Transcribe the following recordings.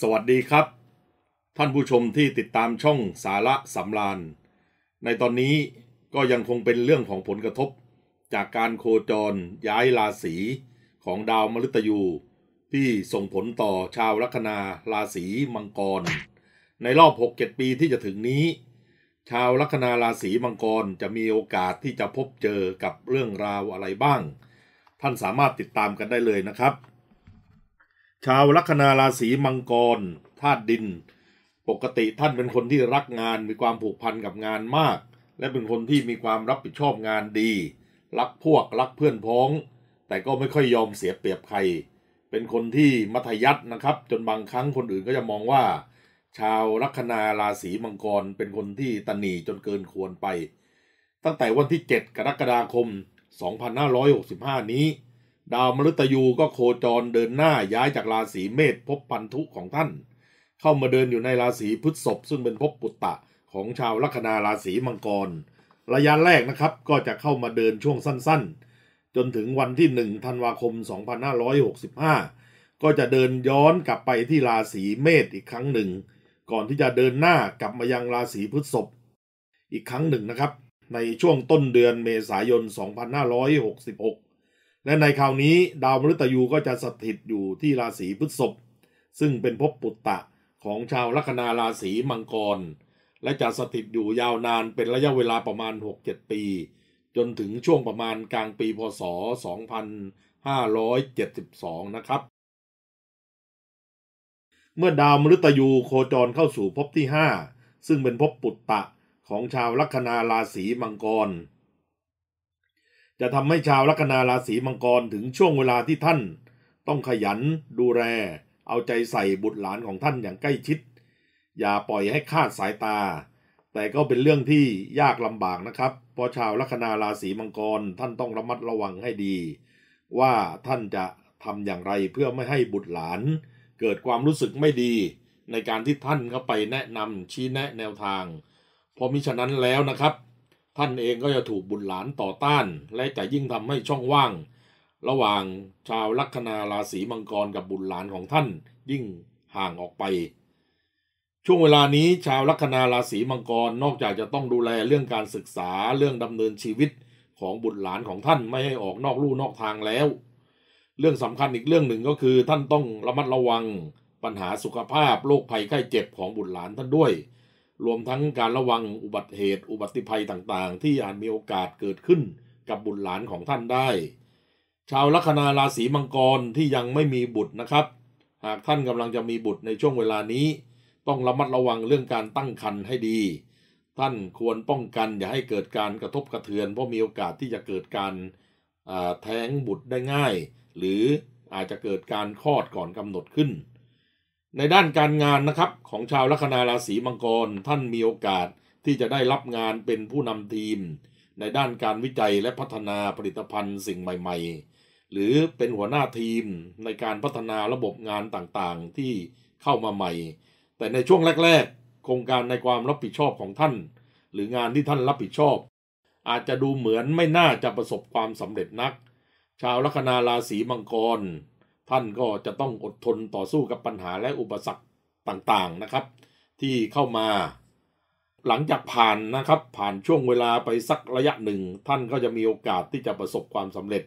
สวัสดีครับ ท่านผู้ชมที่ติดตามช่องสาระสำรานในตอนนี้ก็ยังคงเป็นเรื่องของผลกระทบ จากการโคจรย้ายราศีของดาวมฤตยู ที่ส่งผลต่อชาวลัคนาราศีมังกร ในรอบ6-7ปีที่จะถึงนี้ ชาวลัคนาราศีมังกรจะมีโอกาสที่จะพบเจอกับเรื่องราวอะไรบ้าง ท่านสามารถติดตามกันได้เลยนะครับชาวลัคนาราศีมังกรธาตุดิน ปกติท่านเป็นคนที่รักงานมีความผูกพันกับงานมาก และเป็นคนที่มีความรับผิดชอบงานดี รักพวกรักเพื่อนพ้อง แต่ก็ไม่ค่อยยอมเสียเปรียบใครเป็นคนที่มัธยัตินะครับ จนบางครั้งคนอื่นก็จะมองว่า ชาวลัคนาราศีมังกรเป็นคนที่ตนีจนเกินควรไป ตั้งแต่วันที่ 7 กรกฎาคม 2565 นี้ดาวมฤตยูก็โคจรเดินหน้าย้ายจากราศีเมษบพปันทุของท่าน เข้ามาเดินอยู่ในราศีพฤษภซึ่งเป็นภพปุตตะของชาวลัคนาราศีมังกร ระยะแรกนะครับก็จะเข้ามาเดินช่วงสั้นๆ จนถึงวันที่ 1ธันวาคม 2565 ก็จะเดินย้อนกลับไปที่ราศีเมษอีกครั้งหนึ่ง ก่อนที่จะเดินหน้ากลับมายังราศีพฤษภอีกครั้งหนึ่งนะครับ ในช่วงต้นเดือนเมษายน 2566และในคราวนี้ ดาวมฤตยูก็จะสถิตอยู่ที่ราศีพฤษภซึ่งเป็นภพปุตตะของชาวลัคนาราศีมังกร และจะสถิตอยู่ยาวนานเป็นระยะเวลาประมาณ 6-7 ปี จนถึงช่วงประมาณกลางปีพศ2572นะครับเมื่อดาวมฤตยูโคจรเข้าสู่ภพที่ 5 ซึ่งเป็นภพปุตตะของชาวลัคนาราศีมังกรจะทำให้ชาวลัคนาราศีมังกรถึงช่วงเวลาที่ท่านต้องขยันดูแล เอาใจใส่บุตรหลานของท่านอย่างใกล้ชิด อย่าปล่อยให้คาดสายตา แต่ก็เป็นเรื่องที่ยากลำบากนะครับ เพราะชาวลัคนาราศีมังกรท่านต้องระมัดระวังให้ดี ว่าท่านจะทำอย่างไรเพื่อไม่ให้บุตรหลาน เกิดความรู้สึกไม่ดี ในการที่ท่านเข้าไปแนะนำชี้แนะแนวทางเพราะมิฉะนั้นแล้วนะครับท่านเองก็จะถูกบุตรหลานต่อต้านและจะยิ่งทำให้ช่องว่าง ระหว่างชาวลัคนาราศีมังกรกับบุตรหลานของท่านยิ่งห่างออกไป ช่วงเวลานี้ชาวลัคนาราศีมังกรนอกจากจะต้องดูแลเรื่องการศึกษาเรื่องดำเนินชีวิตของบุตรหลานของท่านไม่ให้ออกนอกลู่นอกทางแล้ว เรื่องสำคัญอีกเรื่องหนึ่งก็คือท่านต้องระมัดระวัง ปัญหาสุขภาพโรคภัยไข้เจ็บของบุตรหลานท่านด้วยรวมทั้งการระวังอุบัติเหตุอุบัติภัยต่างๆ ที่อาจมีโอกาสเกิดขึ้นกับบุตรหลานของท่านได้ ชาวลัคนาราศีมังกรที่ยังไม่มีบุตรนะครับ หากท่านกำลังจะมีบุตรในช่วงเวลานี้ ต้องระมัดระวังเรื่องการตั้งครรภ์ให้ดี ท่านควรป้องกันอย่าให้เกิดการกระทบกระเทือนเพราะมีโอกาสที่จะเกิดการแท้งบุตรได้ง่าย หรืออาจจะเกิดการคลอดก่อนกำหนดขึ้นในด้านการงานนะครับของชาวลัคนาราศีมังกรท่านมีโอกาสที่จะได้รับงานเป็นผู้นำทีม ในด้านการวิจัยและพัฒนาผลิตภัณฑ์สิ่งใหม่ๆ หรือเป็นหัวหน้าทีมในการพัฒนาระบบงานต่างๆที่เข้ามาใหม่ แต่ในช่วงแรกๆ โครงการในความรับผิดชอบของท่าน หรืองานที่ท่านรับผิดชอบอาจจะดูเหมือนไม่น่าจะประสบความสำเร็จนัก ชาวลัคนาราศีมังกรท่านก็จะต้องอดทนต่อสู้กับปัญหาและอุปสรรคต่างๆนะครับ ที่เข้ามา หลังจากผ่านนะครับผ่านช่วงเวลาไปสักระยะหนึ่ง ท่านก็จะมีโอกาสที่จะประสบความสำเร็จ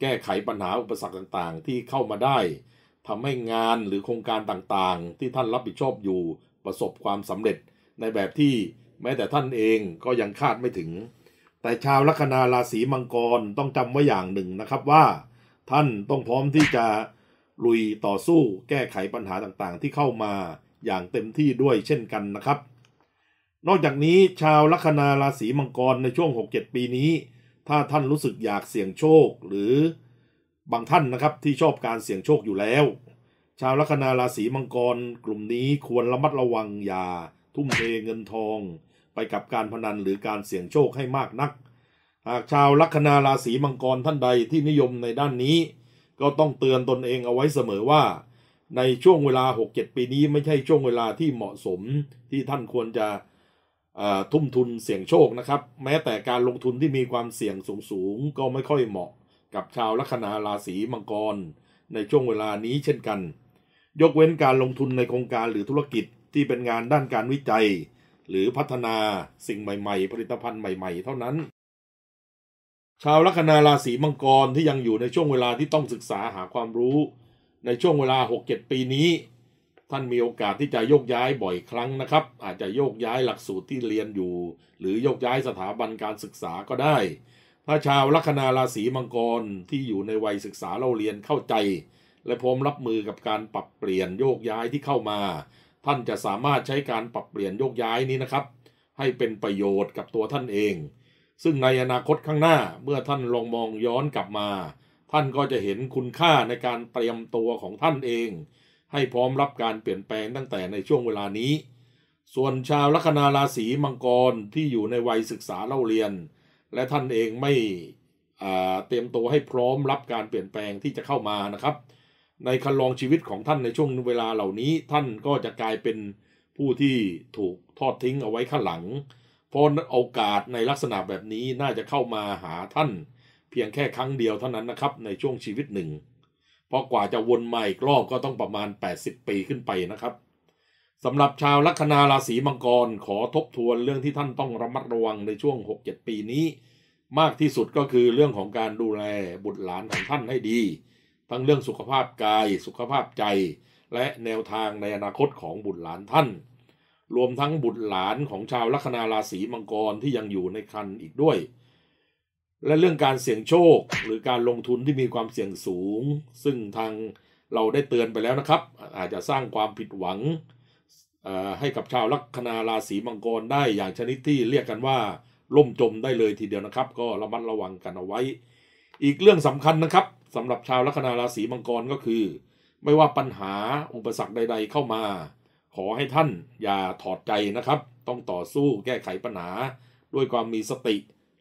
แก้ไขปัญหาอุปสรรคต่างๆ ที่เข้ามาได้ทำให้งานหรือโครงการต่างๆ ที่ท่านรับผิดชอบอยู่ประสบความสำเร็จในแบบที่ แม้แต่ท่านเองก็ยังคาดไม่ถึง แต่ชาวลัคนาราศีมังกรต้องจำไว้อย่างหนึ่งนะครับว่าท่านต้องพร้อมที่จะลุย ต่อสู้แก้ไขปัญหาต่างๆ ที่เข้ามาอย่างเต็มที่ด้วยเช่นกันนะครับ นอกจากนี้ชาวลัคนาราศีมังกรในช่วง 6-7 ปีนี้ ถ้าท่านรู้สึกอยากเสี่ยงโชคหรือบางท่านนะครับที่ชอบการเสี่ยงโชคอยู่แล้ว ชาวลัคนาราศีมังกร กลุ่มนี้ควรระมัดระวังอย่าทุ่มเทเงินทอง ไปกับการพนันหรือการเสี่ยงโชคให้มากนัก หากชาวลัคนาราศีมังกรท่านใดที่นิยมในด้านนี้ก็ต้องเตือนตนเองเอาไว้เสมอว่าในช่วงเวลา 6-7 ปีนี้ไม่ใช่ช่วงเวลาที่เหมาะสมที่ท่านควรจะทุ่มทุนเสี่ยงโชคนะครับ แม้แต่การลงทุนที่มีความเสี่ยงสูงสูงก็ไม่ค่อยเหมาะ กับชาวลัคนาราศีมังกร ในช่วงเวลานี้เช่นกัน ยกเว้นการลงทุนในโครงการหรือธุรกิจที่เป็นงานด้านการวิจัย หรือพัฒนาสิ่งใหม่ๆ ผลิตภัณฑ์ใหม่ๆเท่านั้นชาวลัคนาราศีมังกรที่ยังอยู่ในช่วงเวลาที่ต้องศึกษาหาความรู้ ในช่วงเวลา6-7ปีนี้ ท่านมีโอกาสที่จะโยกย้ายบ่อยครั้งนะครับอาจจะโยกย้ายหลักสูตรที่เรียนอยู่ หรือโยกย้ายสถาบันการศึกษาก็ได้ถ้าชาวลัคนาราศีมังกรที่อยู่ในวัยศึกษาเราเรียนเข้าใจ และพร้อมรับมือกับการปรับเปลี่ยนโยกย้ายที่เข้ามา ท่านจะสามารถใช้การปรับเปลี่ยนโยกย้ายนี้นะครับ ให้เป็นประโยชน์กับตัวท่านเองซึ่งในอนาคตข้างหน้าเมื่อท่านลองมองย้อนกลับมา ท่านก็จะเห็นคุณค่าในการเตรียมตัวของท่านเอง ให้พร้อมรับการเปลี่ยนแปลงตั้งแต่ในช่วงเวลานี้ ส่วนชาวลัคนาราศีมังกรที่อยู่ในวัยศึกษาเล่าเรียน และท่านเองไม่เตรียมตัวให้พร้อมรับการเปลี่ยนแปลงที่จะเข้ามานะครับ ในคันลองชีวิตของท่านในช่วงเวลาเหล่านี้ ท่านก็จะกลายเป็นผู้ที่ถูกทอดทิ้งเอาไว้ข้างหลังพราะโอกาสในลักษณะแบบนี้น่าจะเข้ามาหาท่านเพียงแค่ครั้งเดียวเท่านั้นนะครับในช่วงชีวิตหนึ่ง เพราะกว่าจะวนมาอีกรอบก็ต้องประมาณ 80 ปีขึ้นไปนะครับสำหรับชาวลัคนาราศีมังกรขอทบทวนเรื่องที่ท่านต้องระมัดระวังในช่วง 6-7 ปีนี้ มากที่สุดก็คือเรื่องของการดูแลบุตรหลานของท่านให้ดี ทั้งเรื่องสุขภาพกายสุขภาพใจ และแนวทางในอนาคตของบุตรหลานท่านรวมทั้งบุตรหลานของชาวลัคนาราศีมังกรที่ยังอยู่ในคันอีกด้วย และเรื่องการเสี่ยงโชคหรือการลงทุนที่มีความเสี่ยงสูง ซึ่งทางเราได้เตือนไปแล้วนะครับ อาจจะสร้างความผิดหวังให้กับชาวลัคนาราศีมังกรได้อย่างชนิดที่เรียกกันว่า ล่มจมได้เลยทีเดียวนะครับ ก็ระมัดระวังกันเอาไว้ อีกเรื่องสำคัญนะครับ สำหรับชาวลัคนาราศีมังกรก็คือ ไม่ว่าปัญหาอุปสรรคใด ๆ เข้ามาขอให้ท่านอย่าถอดใจนะครับ ต้องต่อสู้แก้ไขปัญหา ด้วยความมีสติ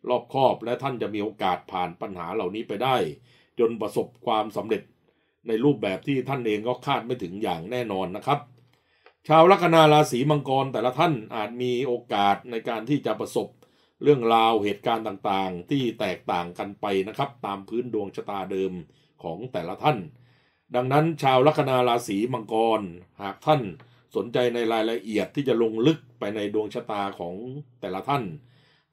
รอบคอบและท่านจะมีโอกาสผ่านปัญหาเหล่านี้ไปได้ จนประสบความสำเร็จในรูปแบบที่ท่านเองก็คาดไม่ถึงอย่างแน่นอนนะครับ ชาวลัคนาราศีมังกรแต่ละท่านอาจมีโอกาสในการที่จะประสบ เรื่องราวเหตุการณ์ต่างๆ ที่แตกต่างกันไปนะครับ ตามพื้นดวงชะตาเดิมของแต่ละท่าน ดังนั้นชาวลัคนาราศีมังกรหากท่านสนใจในรายละเอียดที่จะลงลึกไปใน ดวงชะตาของแต่ละท่าน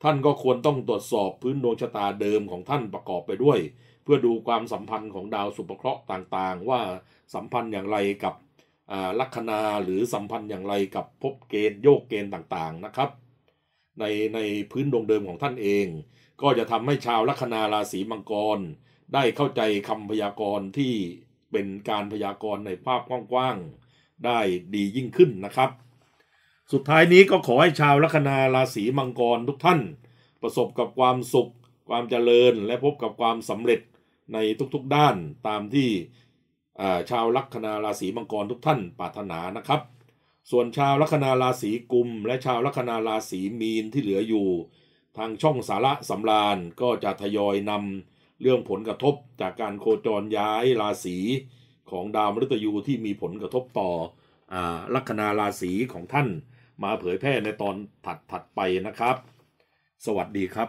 ท่านก็ควรต้องตรวจสอบพื้นดวงชะตาเดิมของท่านประกอบไปด้วย เพื่อดูความสัมพันธ์ของดาวสุปเคราะห์ต่างๆ ว่าสัมพันธ์อย่างไรกับลัคนาหรือสัมพันธ์อย่างไรกับภพเกณฑ์โยกเกณฑ์ต่างๆนะครับ ในในพื้นดวงเดิมของท่านเอง ก็จะทำให้ชาวลัคนาราศีมังกร ได้เข้าใจคำพยากรณ์ที่เป็นการพยากรณ์ในภาพกว้างๆได้ดียิ่งขึ้นนะครับ สุดท้ายนี้ก็ขอให้ชาวลัคนาราศีมังกรทุกท่าน ประสบกับความสุขความเจริญและพบกับความสำเร็จในทุกๆด้านตามที่ชาวลัคนาราศีมังกรทุกท่าน ปรารถนานะครับ ส่วนชาวลัคนาราศีกุม และชาวลัคนาราศีมีนที่เหลืออยู่ ทางช่องสาระสำราญก็จะทยอยนำเรื่องผลกระทบจากการโคจรย้ายราศีของดาวมฤตยูที่มีผลกระทบต่ออลัคนาราศีของท่านมาเผยแพร่ในตอนถัดถัดไปนะครับ สวัสดีครับ